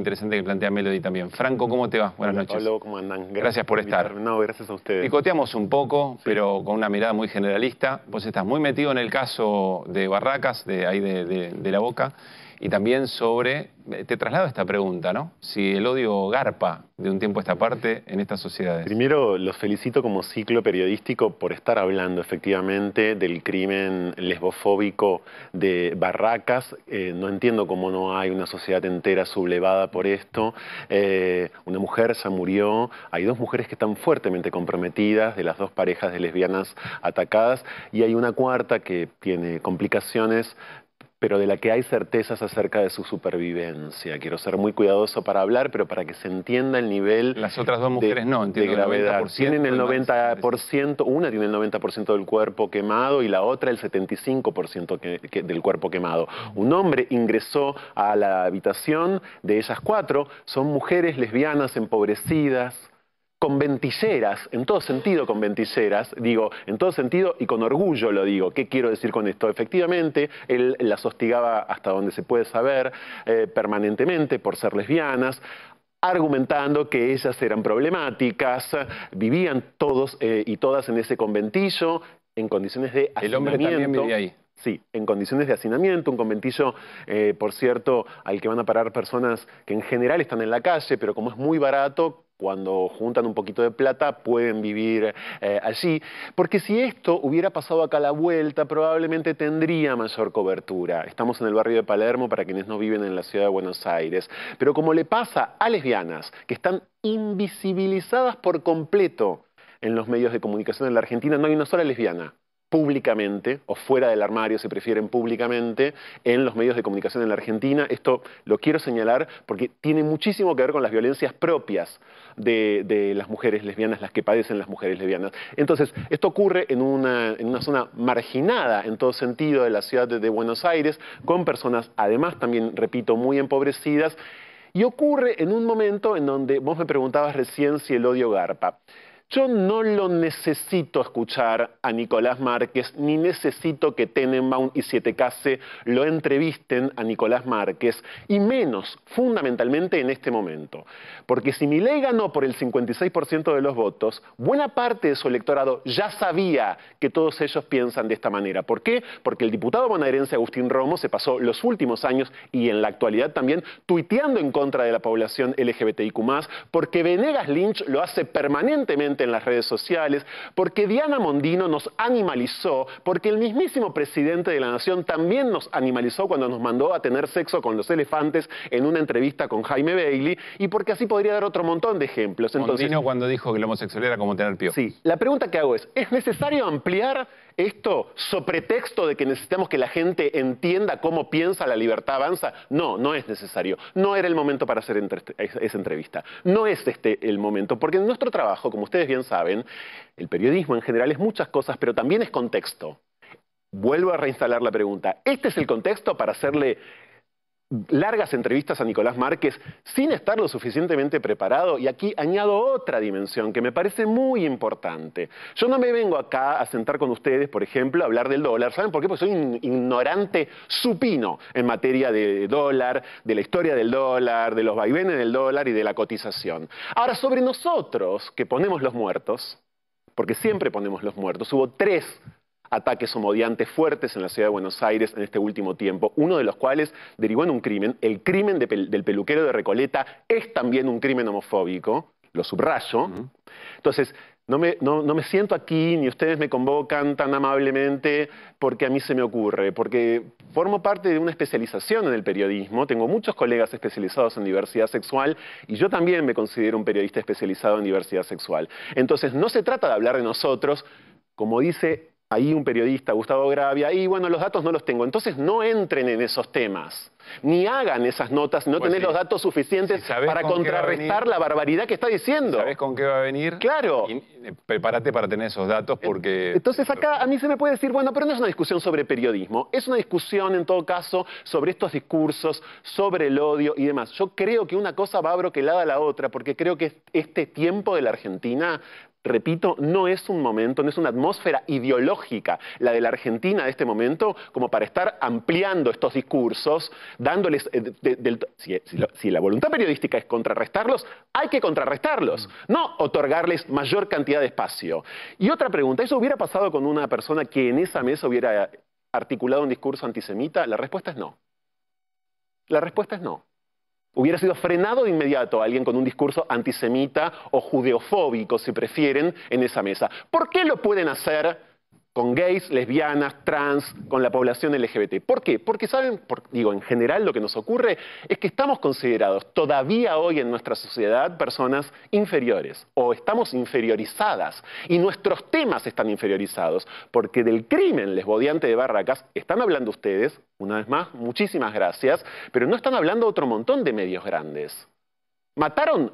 interesante que plantea Melody también. Franco, ¿cómo te va? Buenas noches. Pablo, ¿cómo andan? Gracias, por estar. No, gracias a ustedes. Picoteamos un poco, pero con una mirada muy generalista. Vos estás muy metido en el caso de Barracas, de ahí de La Boca y también sobre, eh, te traslado esta pregunta, ¿no? Si el odio garpa de un tiempo a esta parte en estas sociedades. Primero, los felicito como ciclo periodístico por estar hablando efectivamente del crimen lesbofóbico de Barracas. Eh, no entiendo cómo no hay una sociedad entera sublevada por esto. Eh, una mujer se murió, hay dos mujeres que están fuertemente comprometidas, de las dos parejas de lesbianas atacadas, y hay una cuarta que tiene complicaciones pero de la que hay certezas acerca de su supervivencia. Quiero ser muy cuidadoso para hablar, pero para que se entienda el nivel Las otras dos mujeres no, gravedad. tienen el 90%, una tiene el 90% del cuerpo quemado y la otra el 75% del cuerpo quemado. Un hombre ingresó a la habitación de ellas cuatro, son mujeres lesbianas empobrecidas, con venticeras, en todo sentido con venticeras, digo, en todo sentido y con orgullo lo digo. ¿Qué quiero decir con esto? Efectivamente, él las hostigaba hasta donde se puede saber eh, permanentemente por ser lesbianas argumentando que ellas eran problemáticas, vivían todos eh, y todas en ese conventillo, en condiciones de hacinamiento. El hombre también vivía ahí. Sí, en condiciones de hacinamiento, un conventillo, eh, por cierto, al que van a parar personas que en general están en la calle, pero como es muy barato, cuando juntan un poquito de plata pueden vivir eh, allí, porque si esto hubiera pasado acá a la vuelta probablemente tendría mayor cobertura. Estamos en el barrio de Palermo para quienes no viven en la ciudad de Buenos Aires, pero como le pasa a lesbianas que están invisibilizadas por completo en los medios de comunicación en la Argentina, no hay una sola lesbiana públicamente, o fuera del armario, se prefieren públicamente, en los medios de comunicación en la Argentina. Esto lo quiero señalar porque tiene muchísimo que ver con las violencias propias de, las mujeres lesbianas, las que padecen las mujeres lesbianas. Entonces, esto ocurre en una, zona marginada, en todo sentido, de la ciudad de Buenos Aires, con personas, además, también, repito, muy empobrecidas. Y ocurre en un momento en donde vos me preguntabas recién si el odio garpa. Yo no lo necesito escuchar a Nicolás Márquez, ni necesito que Tenenbaum y Siete Case lo entrevisten a Nicolás Márquez, y menos, fundamentalmente, en este momento. Porque si Milei ganó por el 56% de los votos, buena parte de su electorado ya sabía que todos ellos piensan de esta manera. ¿Por qué? Porque el diputado bonaerense Agustín Romo se pasó los últimos años y en la actualidad también tuiteando en contra de la población LGBTIQ, porque Venegas Lynch lo hace permanentemente en las redes sociales, porque Diana Mondino nos animalizó, porque el mismísimo presidente de la Nación también nos animalizó cuando nos mandó a tener sexo con los elefantes en una entrevista con Jaime Bailey, y porque así podría dar otro montón de ejemplos. Entonces, Mondino cuando dijo que la homosexualidad era como tener pio. Sí, la pregunta que hago es, ¿es necesario ampliar esto sopretexto de que necesitamos que la gente entienda cómo piensa la libertad avanza, no, no es necesario. No era el momento para hacer esa entrevista. No es este el momento, porque en nuestro trabajo, como ustedes bien saben, el periodismo en general es muchas cosas, pero también es contexto. Vuelvo a reinstalar la pregunta. ¿Este es el contexto para hacerle largas entrevistas a Nicolás Márquez sin estar lo suficientemente preparado y aquí añado otra dimensión que me parece muy importante. Yo no me vengo acá a sentar con ustedes, por ejemplo, a hablar del dólar. ¿Saben por qué? Porque soy un ignorante supino en materia de dólar, de la historia del dólar, de los vaivenes del dólar y de la cotización. Ahora, sobre nosotros que ponemos los muertos, porque siempre ponemos los muertos, hubo tres ataques homodiantes fuertes en la ciudad de Buenos Aires en este último tiempo, uno de los cuales derivó en un crimen. El crimen del peluquero de Recoleta es también un crimen homofóbico, lo subrayo. Entonces, no me, no me, siento aquí, ni ustedes me convocan tan amablemente porque a mí se me ocurre, porque formo parte de una especialización en el periodismo, tengo muchos colegas especializados en diversidad sexual y yo también me considero un periodista especializado en diversidad sexual. Entonces, no se trata de hablar de nosotros, como dice ahí un periodista, Gustavo Gravia, y bueno, los datos no los tengo. Entonces no entren en esos temas, ni hagan esas notas, no pues tenés los datos suficientes para contrarrestar la barbaridad que está diciendo. ¿Sabés con qué va a venir? Claro. Eh, prepárate para tener esos datos porque... Entonces acá a mí se me puede decir, bueno, pero no es una discusión sobre periodismo, es una discusión en todo caso sobre estos discursos, sobre el odio y demás. Yo creo que una cosa va a broquelada a la otra porque creo que este tiempo de la Argentina repito, no es un momento, no es una atmósfera ideológica la de la Argentina de este momento como para estar ampliando estos discursos, dándoles... Eh, si, la voluntad periodística es contrarrestarlos, hay que contrarrestarlos, mm. no otorgarles mayor cantidad de espacio. Y otra pregunta, ¿eso hubiera pasado con una persona que en esa mesa hubiera articulado un discurso antisemita? La respuesta es no. La respuesta es no hubiera sido frenado de inmediato a alguien con un discurso antisemita o judeofóbico, si prefieren, en esa mesa. ¿Por qué lo pueden hacer con gays, lesbianas, trans, con la población LGBT. ¿Por qué? Porque saben, digo, en general lo que nos ocurre es que estamos considerados todavía hoy en nuestra sociedad personas inferiores o estamos inferiorizadas y nuestros temas están inferiorizados porque del crimen lesbodiante de Barracas están hablando ustedes, una vez más, muchísimas gracias, pero no están hablando otro montón de medios grandes. Mataron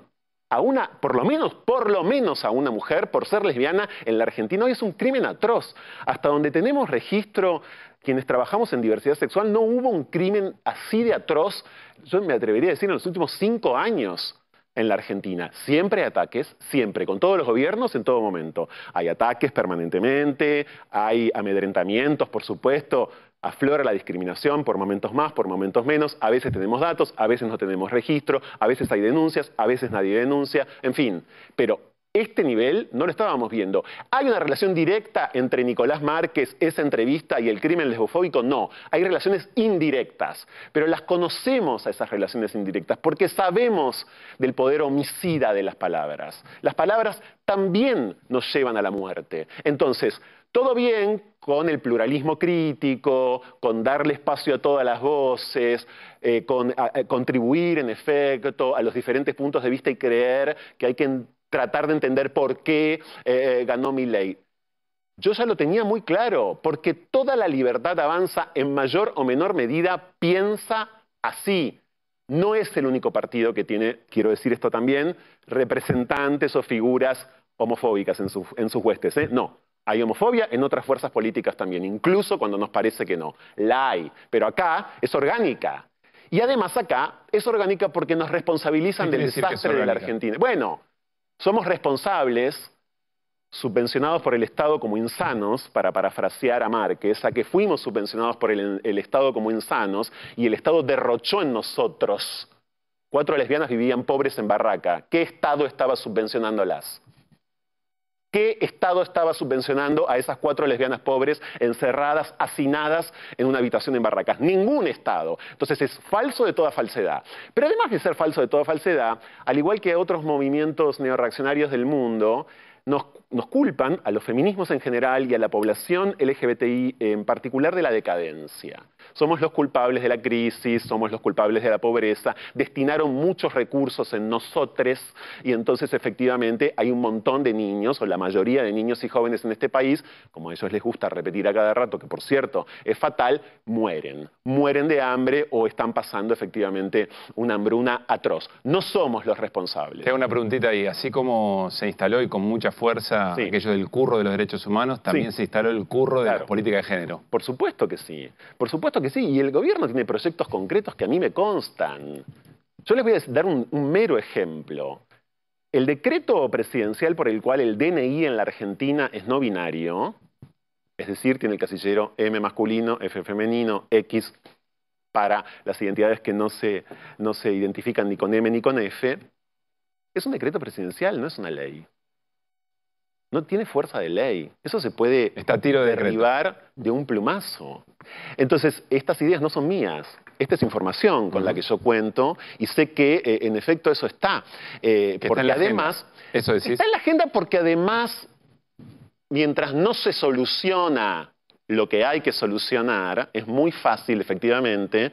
a una, por lo menos, por lo menos a una mujer por ser lesbiana en la Argentina hoy es un crimen atroz. Hasta donde tenemos registro, quienes trabajamos en diversidad sexual, no hubo un crimen así de atroz, yo me atrevería a decir, en los últimos cinco años en la Argentina. Siempre hay ataques, siempre, con todos los gobiernos en todo momento. Hay ataques permanentemente, hay amedrentamientos, por supuesto, aflora la discriminación por momentos más, por momentos menos, a veces tenemos datos, a veces no tenemos registro, a veces hay denuncias, a veces nadie denuncia, en fin, pero este nivel no lo estábamos viendo. ¿Hay una relación directa entre Nicolás Márquez, esa entrevista y el crimen lesbofóbico? No, hay relaciones indirectas, pero las conocemos a esas relaciones indirectas porque sabemos del poder homicida de las palabras. Las palabras también nos llevan a la muerte. Entonces, todo bien con el pluralismo crítico, con darle espacio a todas las voces, eh, con contribuir en efecto a los diferentes puntos de vista y creer que hay que tratar de entender por qué eh, ganó mi ley. Yo ya lo tenía muy claro, porque toda la libertad avanza en mayor o menor medida piensa así. No es el único partido que tiene, quiero decir esto también, representantes o figuras homofóbicas en, en sus huestes. ¿eh? No, hay homofobia en otras fuerzas políticas también, incluso cuando nos parece que no. La hay, pero acá es orgánica. Y además acá es orgánica porque nos responsabilizan del desastre de la Argentina. Bueno, somos responsables, subvencionados por el Estado como insanos, para parafrasear a Márquez, a que fuimos subvencionados por el Estado como insanos y el Estado derrochó en nosotros. Cuatro lesbianas vivían pobres en barraca. ¿Qué Estado estaba subvencionándolas? ¿Qué Estado estaba subvencionando a esas cuatro lesbianas pobres encerradas, hacinadas en una habitación en Barracas? Ningún Estado. Entonces es falso de toda falsedad. Pero además de ser falso de toda falsedad, al igual que otros movimientos neorreaccionarios del mundo, nos, culpan a los feminismos en general y a la población LGBTI en particular de la decadencia. Somos los culpables de la crisis, somos los culpables de la pobreza, destinaron muchos recursos en nosotros y entonces efectivamente hay un montón de niños, o la mayoría de niños y jóvenes en este país, como a ellos les gusta repetir a cada rato, que por cierto es fatal, mueren. Mueren de hambre o están pasando efectivamente una hambruna atroz. No somos los responsables. Tengo una preguntita ahí, así como se instaló y con mucha fuerza aquello del curro de los derechos humanos, también se instaló el curro de la política de género. Por supuesto que sí, por supuesto que sí, y el gobierno tiene proyectos concretos que a mí me constan. Yo les voy a dar un, mero ejemplo. El decreto presidencial por el cual el DNI en la Argentina es no binario, es decir, tiene el casillero M masculino, F femenino, X para las identidades que no se identifican ni con M ni con F, es un decreto presidencial, no es una ley no tiene fuerza de ley. Eso se puede Está de derribar de un plumazo. Entonces, estas ideas no son mías. Esta es información con la que yo cuento y sé que, eh, en efecto, eso está. Eh, porque además... Está en la agenda porque además, mientras no se soluciona lo que hay que solucionar, es muy fácil, efectivamente,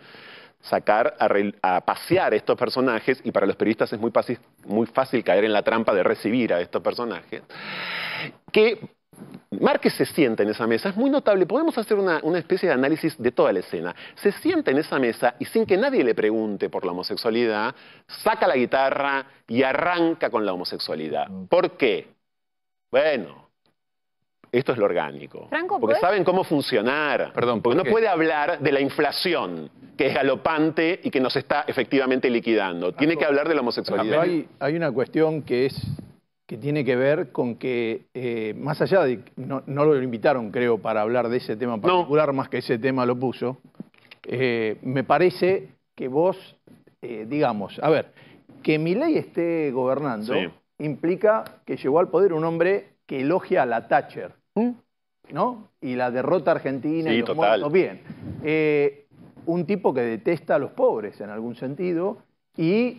sacar a, pasear a, pasear estos personajes y para los periodistas es muy, fácil, caer en la trampa de recibir a estos personajes, que Márquez se sienta en esa mesa, es muy notable, podemos hacer una, una, especie de análisis de toda la escena. Se sienta en esa mesa y sin que nadie le pregunte por la homosexualidad, saca la guitarra y arranca con la homosexualidad. Mm. ¿Por qué? Bueno, esto es lo orgánico. porque saben cómo funcionar. Perdón, porque no puede hablar de la inflación, que es galopante y que nos está efectivamente liquidando. tiene que hablar de la homosexualidad. Hay, una cuestión que es que tiene que ver con que, eh, más allá de... No, no, lo invitaron, creo, para hablar de ese tema particular, más que ese tema lo puso. Eh, me parece que vos, eh, digamos, a ver, que mi ley esté gobernando implica que llegó al poder un hombre que elogia a la Thatcher ¿No? Y la derrota argentina y bien. Eh, un tipo que detesta a los pobres en algún sentido y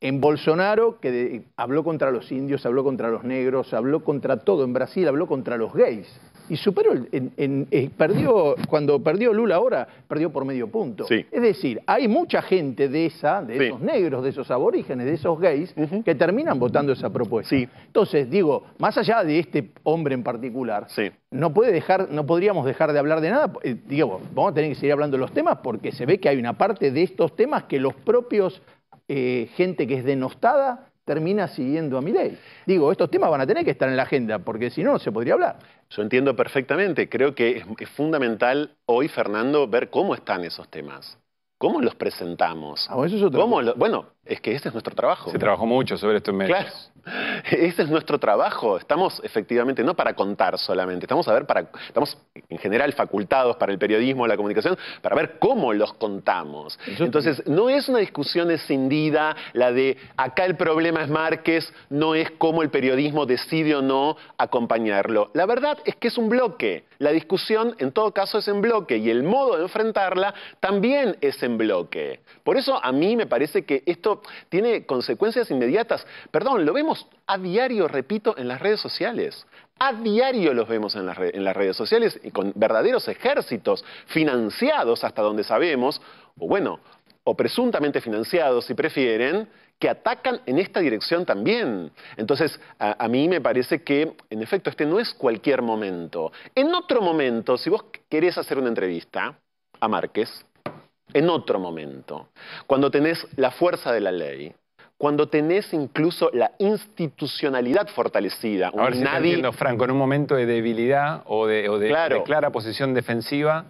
en Bolsonaro, que habló contra los indios, habló contra los negros, habló contra todo en Brasil, habló contra los gays y superó en, eh, perdió, cuando perdió Lula ahora, perdió por medio punto. Es decir, hay mucha gente de esa, de esos negros, de esos aborígenes, de esos gays, que terminan votando esa propuesta. Entonces, digo, más allá de este hombre en particular, no puede dejar, no podríamos dejar de hablar de nada, eh, Digo, vamos a tener que seguir hablando de los temas porque se ve que hay una parte de estos temas que los propios eh, gente que es denostada termina siguiendo a mi ley. Digo, estos temas van a tener que estar en la agenda, porque si no, no se podría hablar. Yo entiendo perfectamente. Creo que es, fundamental hoy, Fernando, ver cómo están esos temas. ¿Cómo los presentamos? Ah, eso bueno, es que ese es nuestro trabajo. Se trabajó mucho sobre esto en medios. Claro, ese es nuestro trabajo. Estamos efectivamente no para contar solamente, estamos a ver para, estamos en general facultados para el periodismo, la comunicación, para ver cómo los contamos. Entonces, no es una discusión escindida la de acá el problema es Márquez, no es cómo el periodismo decide o no acompañarlo. La verdad es que es un bloque. La discusión en todo caso es en bloque y el modo de enfrentarla también es en bloque. Por eso a mí me parece que esto tiene consecuencias inmediatas. Perdón, lo vemos a diario, repito, en las redes sociales. A diario los vemos en las, redes sociales y con verdaderos ejércitos financiados hasta donde sabemos, o bueno, o presuntamente financiados si prefieren, que atacan en esta dirección también. Entonces, a, a, mí me parece que, en efecto, este no es cualquier momento. En otro momento, si vos querés hacer una entrevista a Márquez, en otro momento, cuando tenés la fuerza de la ley, cuando tenés incluso la institucionalidad fortalecida. Un si nadie... Entiendo, Franco, en un momento de debilidad o de, clara posición defensiva,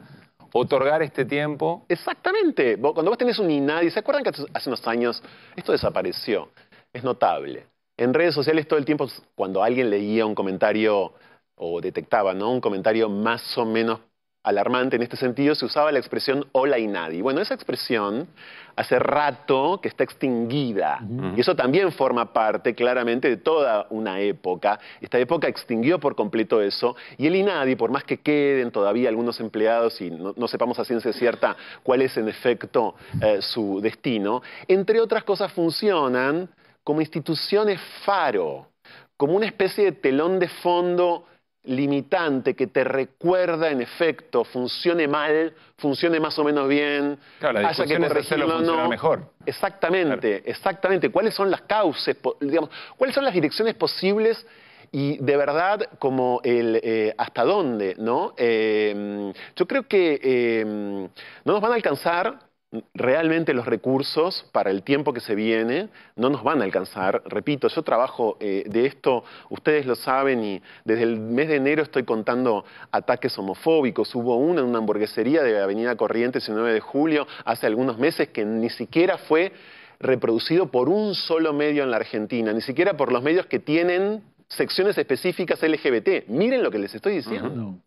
otorgar este tiempo. Exactamente. Cuando vos tenés un nadie... ¿se acuerdan que hace unos años esto desapareció? Es notable. En redes sociales todo el tiempo, cuando alguien leía un comentario o detectaba ¿no? un comentario más o menos alarmante en este sentido, se usaba la expresión hola y nadie. Bueno, esa expresión hace rato que está extinguida. Y eso también forma parte claramente de toda una época. Esta época extinguió por completo eso. Y el nadie, por más que queden todavía algunos empleados y no, sepamos a ciencia cierta cuál es en efecto eh, su destino, entre otras cosas funcionan como instituciones faro, como una especie de telón de fondo limitante que te recuerda en efecto, funcione mal, funcione más o menos bien, claro, haya que corregirlo no. mejor. Exactamente, exactamente. ¿Cuáles son las causas, digamos, cuáles son las direcciones posibles y de verdad como el eh, hasta dónde, ¿no? Eh, yo creo que eh, no nos van a alcanzar realmente los recursos para el tiempo que se viene no nos van a alcanzar. Repito, yo trabajo eh, de esto, ustedes lo saben, y desde el mes de enero estoy contando ataques homofóbicos. Hubo uno en una hamburguesería de Avenida Corrientes el 9 de julio hace algunos meses que ni siquiera fue reproducido por un solo medio en la Argentina, ni siquiera por los medios que tienen secciones específicas LGBT. Miren lo que les estoy diciendo.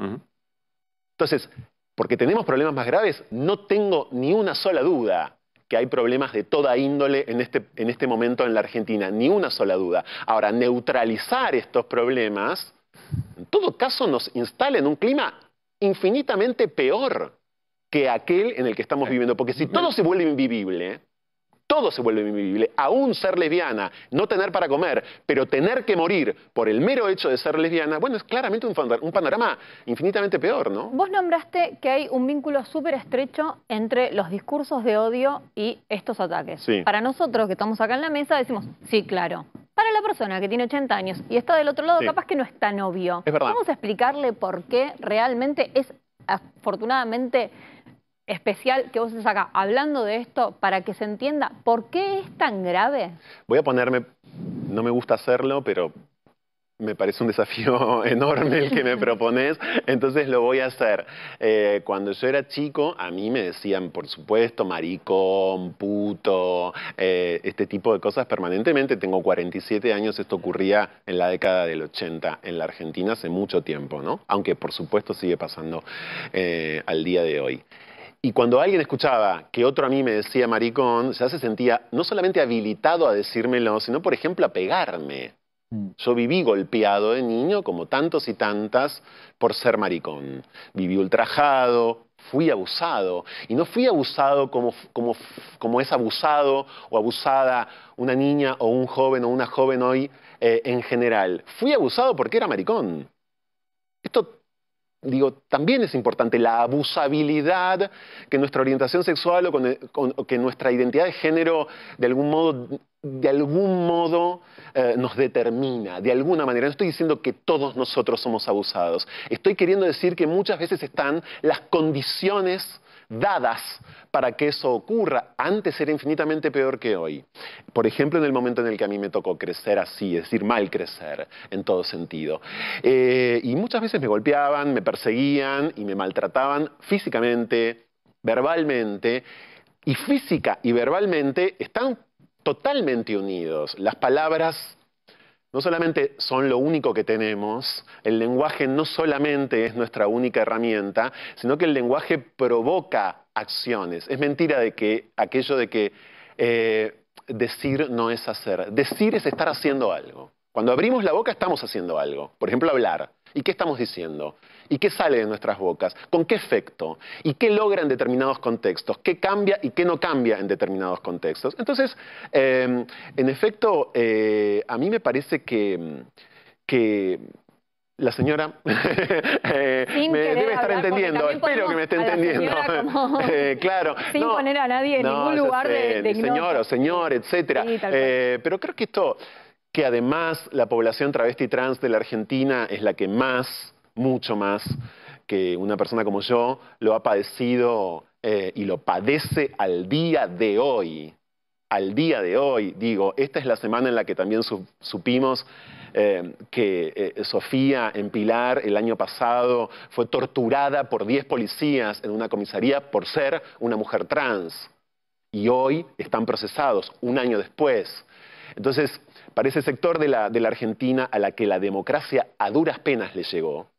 Entonces, porque tenemos problemas más graves, no tengo ni una sola duda que hay problemas de toda índole en este, en este momento en la Argentina, ni una sola duda. Ahora, neutralizar estos problemas, en todo caso, nos instala en un clima infinitamente peor que aquel en el que estamos viviendo. Porque si todo se vuelve invivible, todo se vuelve invivible. Aún ser lesbiana, no tener para comer, pero tener que morir por el mero hecho de ser lesbiana, bueno, es claramente un, panorama infinitamente peor, ¿no? Vos nombraste que hay un vínculo súper estrecho entre los discursos de odio y estos ataques. Para nosotros que estamos acá en la mesa decimos, sí, claro. Para la persona que tiene 80 años y está del otro lado, capaz que no es tan obvio. Es verdad. Vamos a explicarle por qué realmente es afortunadamente especial que vos haces acá, hablando de esto, para que se entienda por qué es tan grave? Voy a ponerme, no me gusta hacerlo, pero me parece un desafío enorme el que me propones, entonces lo voy a hacer. Eh, cuando yo era chico, a mí me decían, por supuesto, maricón, puto, eh, este tipo de cosas permanentemente. Tengo 47 años, esto ocurría en la década del 80 en la Argentina hace mucho tiempo, ¿no? Aunque por supuesto sigue pasando eh, al día de hoy. Y cuando alguien escuchaba que otro a mí me decía maricón, ya se sentía no solamente habilitado a decírmelo, sino, por ejemplo, a pegarme. Mm. Yo viví golpeado de niño, como tantos y tantas, por ser maricón. Viví ultrajado, fui abusado. Y no fui abusado como, es abusado o abusada una niña o un joven o una joven hoy eh, en general. Fui abusado porque era maricón digo, también es importante la abusabilidad que nuestra orientación sexual o, que nuestra identidad de género de algún modo, de algún modo eh, nos determina, de alguna manera. No estoy diciendo que todos nosotros somos abusados. Estoy queriendo decir que muchas veces están las condiciones dadas para que eso ocurra. Antes era infinitamente peor que hoy. Por ejemplo, en el momento en el que a mí me tocó crecer así, es decir, mal crecer en todo sentido. Eh, y muchas veces me golpeaban, me perseguían y me maltrataban físicamente, verbalmente. Y física y verbalmente están totalmente unidos. Las palabras no solamente son lo único que tenemos, el lenguaje no solamente es nuestra única herramienta, sino que el lenguaje provoca acciones. Es mentira de que aquello de que eh, decir no es hacer. Decir es estar haciendo algo. Cuando abrimos la boca estamos haciendo algo. Por ejemplo, hablar. ¿Y qué estamos diciendo? ¿Y qué sale de nuestras bocas? ¿Con qué efecto? ¿Y qué logra en determinados contextos? ¿Qué cambia y qué no cambia en determinados contextos? Entonces, em, en efecto, eh, a mí me parece que, la señora eh, me debe estar entendiendo, espero que me esté entendiendo. Eh, claro. Sin poner a nadie en ningún lugar de, Señor o señor, etcétera. pero creo que esto, que además la población travesti trans de la Argentina es la que más mucho más que una persona como yo lo ha padecido eh, y lo padece al día de hoy. Al día de hoy, digo, esta es la semana en la que también supimos eh, que eh, Sofía en Pilar el año pasado fue torturada por 10 policías en una comisaría por ser una mujer trans. Y hoy están procesados, un año después. Entonces, para ese sector de la Argentina a la que la democracia a duras penas le llegó,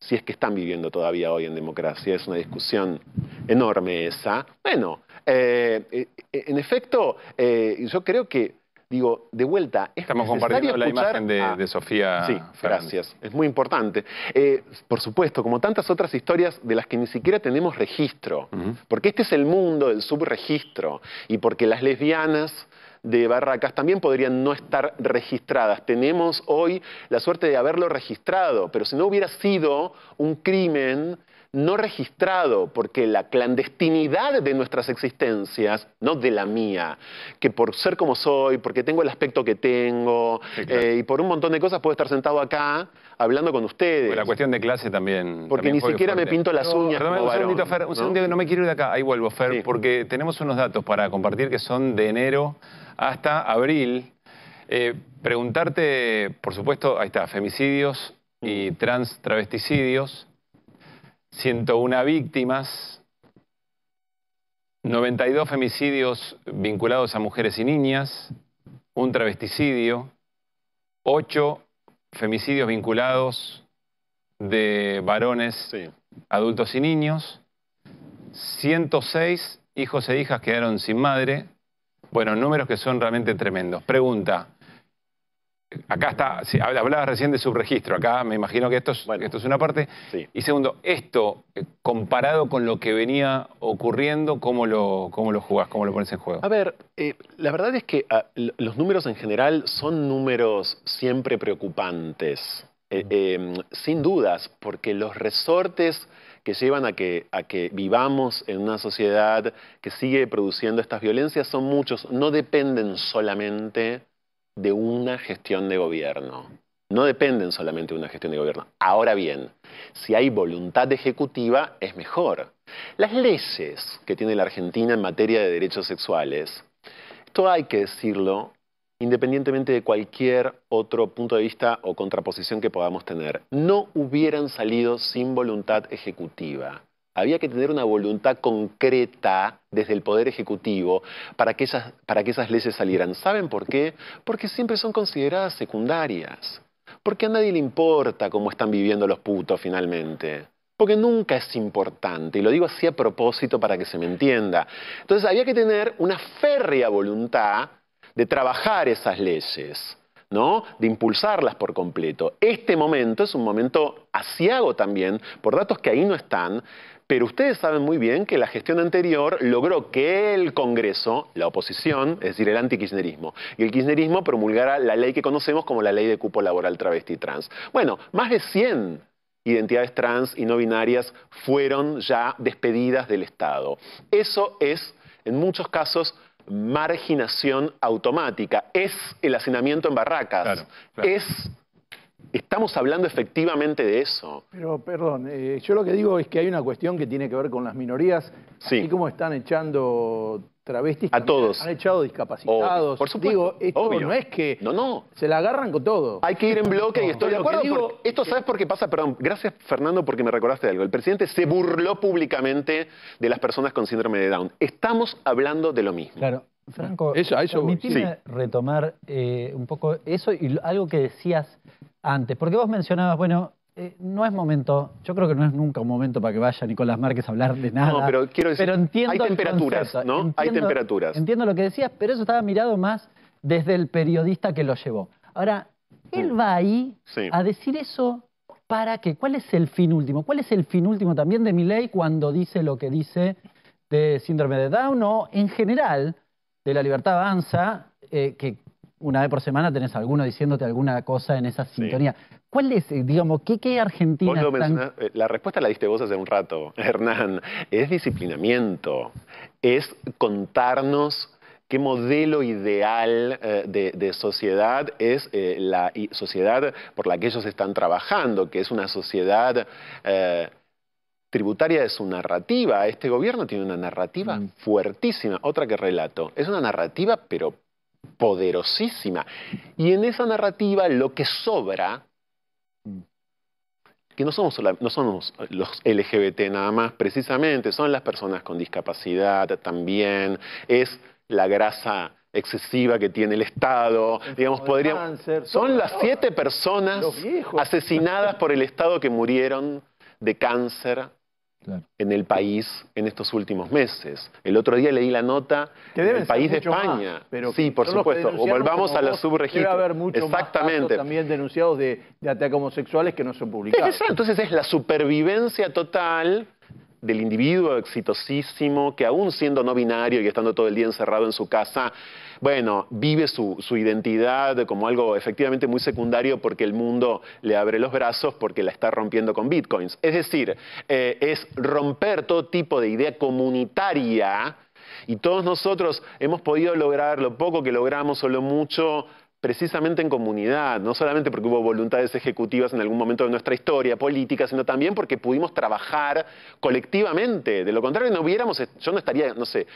si es que están viviendo todavía hoy en democracia, es una discusión enorme esa. Bueno, eh, eh, en efecto, eh, yo creo que, digo, de vuelta, estamos compartiendo la imagen de, Sofía. Sí, gracias, es muy importante. por supuesto, como tantas otras historias de las que ni siquiera tenemos registro, porque este es el mundo del subregistro y porque las lesbianas de barracas también podrían no estar registradas. Tenemos hoy la suerte de haberlo registrado, pero si no hubiera sido un crimen no registrado, porque la clandestinidad de nuestras existencias, no de la mía, que por ser como soy, porque tengo el aspecto que tengo, eh, y por un montón de cosas puedo estar sentado acá hablando con ustedes. Pues la cuestión de clase también. Porque ni siquiera me pinto las uñas. un segundito, Fer, un ¿no? Segundito, no me quiero ir de acá, ahí vuelvo, Fer, porque tenemos unos datos para compartir que son de enero hasta abril. Eh, preguntarte, por supuesto, ahí está, femicidios y mm. trans travesticidios, 101 víctimas, 92 femicidios vinculados a mujeres y niñas, un travesticidio, 8 femicidios vinculados de varones, adultos y niños, 106 hijos e hijas quedaron sin madre, bueno, números que son realmente tremendos. Pregunta. Acá está, hablabas recién de subregistro, acá me imagino que esto es, una parte. Y segundo, esto eh, comparado con lo que venía ocurriendo, ¿cómo lo, cómo lo jugás, cómo lo pones en juego? A ver, eh, la verdad es que ah, los números en general son números siempre preocupantes, eh, em, sin dudas, porque los resortes que llevan a que, vivamos en una sociedad que sigue produciendo estas violencias son muchos, no dependen solamente de una gestión de gobierno. No dependen solamente de una gestión de gobierno. Ahora bien, si hay voluntad ejecutiva, es mejor. Las leyes que tiene la Argentina en materia de derechos sexuales, esto hay que decirlo, independientemente de cualquier otro punto de vista o contraposición que podamos tener, no hubieran salido sin voluntad ejecutiva. Había que tener una voluntad concreta desde el Poder Ejecutivo para que, esas, para que esas leyes salieran. ¿Saben por qué? Porque siempre son consideradas secundarias. Porque a nadie le importa cómo están viviendo los putos finalmente. Porque nunca es importante, y lo digo así a propósito para que se me entienda. Entonces había que tener una férrea voluntad de trabajar esas leyes, ¿no? de impulsarlas por completo. Este momento es un momento asiago también, por datos que ahí no están, pero ustedes saben muy bien que la gestión anterior logró que el Congreso, la oposición, es decir, el antikirchnerismo, y el kirchnerismo promulgara la ley que conocemos como la ley de cupo laboral travesti trans. Bueno, más de 100 identidades trans y no binarias fueron ya despedidas del Estado. Eso es, en muchos casos, marginación automática, es el hacinamiento en barracas, es... Estamos hablando efectivamente de eso. Pero, perdón, eh, yo lo que digo es que hay una cuestión que tiene que ver con las minorías, y cómo como están echando a todos. han echado discapacitados. por supuesto. Digo, esto no es que no, no. se la agarran con todo. Hay que ir en bloque y estoy de acuerdo. Digo, esto sabes por qué pasa, perdón, gracias Fernando porque me recordaste algo. El presidente se burló públicamente de las personas con síndrome de Down. Estamos hablando de lo mismo. Claro. Franco, ah, eso, eso permitime retomar eh, un poco eso y algo que decías antes, porque vos mencionabas, bueno, eh, no es momento, yo creo que no es nunca un momento para que vaya Nicolás Márquez a hablar de nada. No, pero quiero decir, entiendo hay temperaturas, ¿no? hay temperaturas. Entiendo lo que decías, pero eso estaba mirado más desde el periodista que lo llevó. Ahora, él mm. va ahí a decir eso para qué, cuál es el fin último, cuál es el fin último también de ley cuando dice lo que dice de síndrome de Down o en general de la libertad avanza, eh, que una vez por semana tenés alguno diciéndote alguna cosa en esa sintonía. ¿Cuál es, eh, digamos, qué, Argentina? Eh, la respuesta la diste vos hace un rato, Hernán. Es disciplinamiento, es contarnos qué modelo ideal eh, de, sociedad es la sociedad por la que ellos están trabajando, que es una sociedad... tributaria de su narrativa. Este gobierno tiene una narrativa mm. fuertísima, otra que relato. Es una narrativa, pero poderosísima. Y en esa narrativa lo que sobra que no somos, no los LGBT nada más, precisamente, son las personas con discapacidad también, es la grasa excesiva que tiene el Estado, digamos, podríamos... Son las siete personas asesinadas por el Estado que murieron de cáncer en el país en estos últimos meses. El otro día leí la nota en el país de España. sí, por supuesto. O volvamos a la subregión. Debe haber muchos también denunciados de, ataques homosexuales que no son publicados. Entonces es la supervivencia total del individuo exitosísimo que aún siendo no binario y estando todo el día encerrado en su casa, bueno, vive su, su, identidad como algo efectivamente muy secundario porque el mundo le abre los brazos porque la está rompiendo con bitcoins. Es decir, eh, es romper todo tipo de idea comunitaria y todos nosotros hemos podido lograr lo poco que logramos o lo mucho precisamente en comunidad, no solamente porque hubo voluntades ejecutivas en algún momento de nuestra historia política, sino también porque pudimos trabajar colectivamente. De lo contrario, no hubiéramos, yo no estaría, no sé,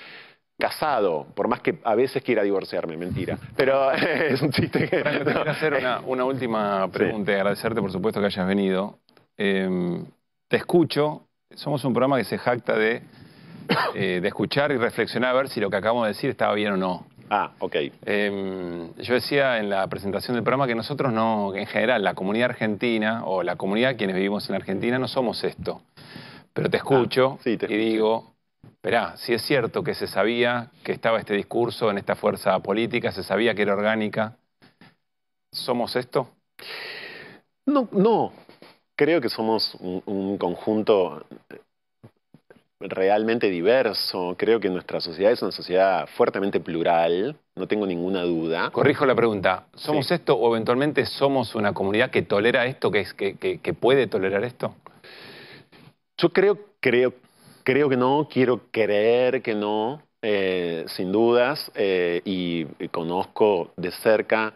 casado, por más que a veces quiera divorciarme, mentira. Pero es un chiste que... te hacer una, última pregunta y agradecerte por supuesto que hayas venido. Em, te escucho, somos un programa que se jacta de, eh, de escuchar y reflexionar a ver si lo que acabamos de decir estaba bien o no. Ah, ok. Em, yo decía en la presentación del programa que nosotros no, en general, la comunidad argentina o la comunidad quienes vivimos en Argentina no somos esto. Pero te ah, escucho y digo, Verá, si es cierto que se sabía que estaba este discurso en esta fuerza política, se sabía que era orgánica, ¿somos esto? No, no. Creo que somos un conjunto realmente diverso. Creo que nuestra sociedad es una sociedad fuertemente plural, no tengo ninguna duda. Corrijo la pregunta, ¿somos esto o eventualmente somos una comunidad que tolera esto, que, es, que, puede tolerar esto? Yo creo, creo, creo que no, quiero creer que no, eh, sin dudas, eh, y conozco de cerca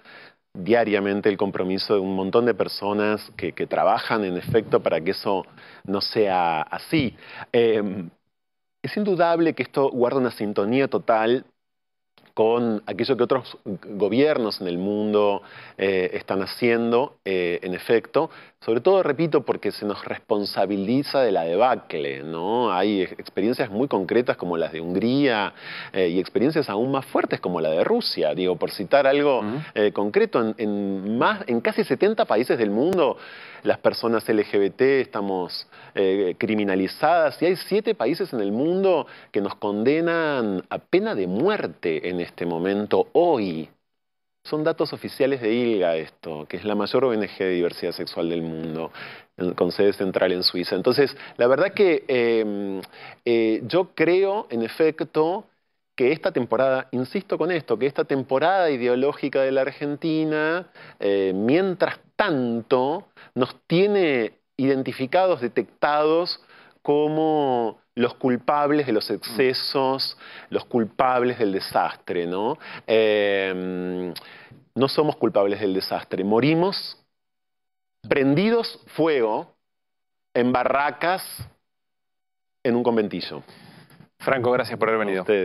diariamente el compromiso de un montón de personas que, trabajan en efecto para que eso no sea así. Em, es indudable que esto guarda una sintonía total con aquello que otros gobiernos en el mundo eh, están haciendo, eh, en efecto, sobre todo, repito, porque se nos responsabiliza de la debacle, ¿no? Hay experiencias muy concretas como las de Hungría eh, y experiencias aún más fuertes como la de Rusia, digo, por citar algo concreto, en, más, en casi 70 países del mundo las personas LGBT estamos eh, criminalizadas y hay siete países en el mundo que nos condenan a pena de muerte en este momento, hoy. Son datos oficiales de ILGA esto, que es la mayor ONG de diversidad sexual del mundo, con sede central en Suiza. Entonces, la verdad que em, eh, yo creo, en efecto, que esta temporada, insisto con esto, que esta temporada ideológica de la Argentina, eh, mientras tanto, nos tiene identificados, detectados como los culpables de los mm. excesos, los culpables del desastre, ¿no? Em, no somos culpables del desastre, morimos prendidos fuego en barracas en un conventillo. Franco, gracias por haber venido.